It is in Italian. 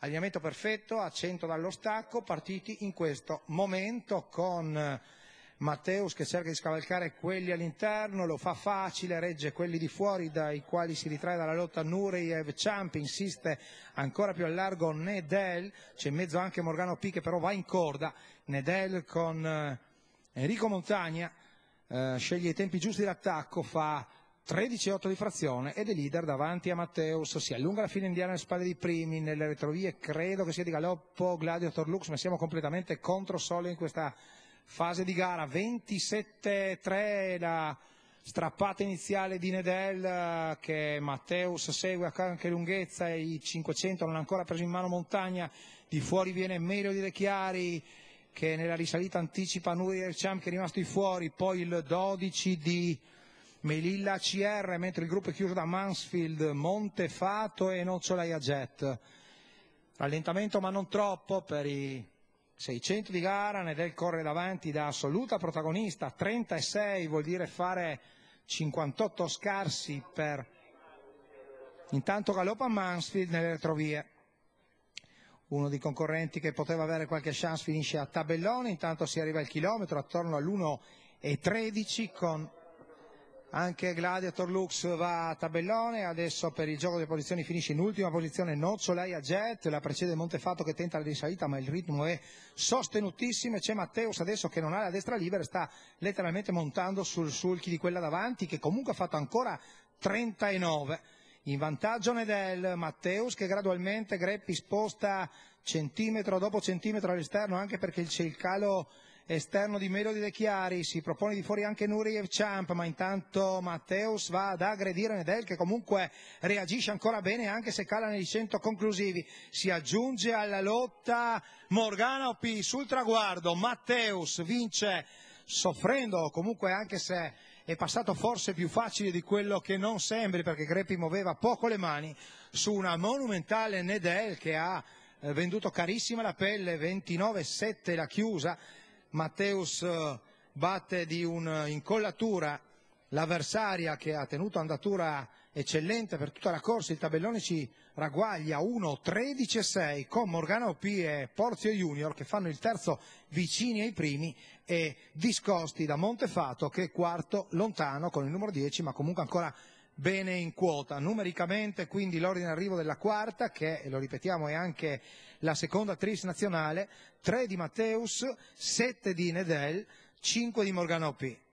Allineamento perfetto, accento dallo stacco, partiti in questo momento con eh, Matteus che cerca di scavalcare quelli all'interno, lo fa facile, regge quelli di fuori dai quali si ritrae dalla lotta Nureyev, Ciampi insiste ancora più a largo Nedel, c'è in mezzo anche Morgano P che però va in corda, Nedel con eh, Enrico Montagna eh, sceglie i tempi giusti d'attacco, fa 13,8 di frazione ed è leader davanti a Matteus, si allunga la fila indiana alle spalle di primi, nelle retrovie credo che sia di Galoppo, Gladiator Lux, ma siamo completamente contro solo in questa fase di gara, 27-3 la strappata iniziale di Nedel che Matteus segue a anche lunghezza, i 500 non ha ancora preso in mano Montagna, di fuori viene Melio di Lechiari che nella risalita anticipa Nuri Erciam che è rimasto di fuori, poi il 12 di Melilla ACR, mentre il gruppo è chiuso da Mansfield, Montefato e Nocciolaia Jet. Rallentamento ma non troppo per i 600 di gara, Nedel corre davanti da assoluta protagonista, 36 vuol dire fare 58 scarsi per... Intanto galoppa Mansfield nelle retrovie. Uno dei concorrenti che poteva avere qualche chance finisce a tabellone, intanto si arriva al chilometro attorno all'1.13 con anche Gladiator Lux va a tabellone, adesso per il gioco delle posizioni finisce in ultima posizione Noccioleia Jet, la precede Montefatto che tenta la risalita ma il ritmo è sostenutissimo, e c'è Matteus adesso che non ha la destra libera, sta letteralmente montando sul sulchi di quella davanti che comunque ha fatto ancora 39. In vantaggio Nedel, Matteus che gradualmente Greppi sposta centimetro dopo centimetro all'esterno anche perché c'è il calo esterno di Melody De Chiari, si propone di fuori anche Nuriev Champ, ma intanto Matteus va ad aggredire Nedel che comunque reagisce ancora bene anche se cala nei 100 conclusivi, si aggiunge alla lotta Morgana Morganopi sul traguardo, Matteus vince soffrendo comunque anche se è passato forse più facile di quello che non sembri perché Greppi muoveva poco le mani su una monumentale Nedel che ha eh, venduto carissima la pelle, 29,7 la chiusa, Matteus eh, batte di un'incollatura eh, l'avversaria che ha tenuto andatura eccellente per tutta la corsa, il tabellone ci ragguaglia 1, 13 6 con Morgano P e Porzio Junior che fanno il terzo vicini ai primi e discosti da Montefato che è quarto lontano con il numero 10 ma comunque ancora bene in quota. Numericamente, quindi, l'ordine arrivo della quarta, che lo ripetiamo, è anche la seconda attrice nazionale, 3 di Matteus, 7 di Nedel, 5 di Morganopi.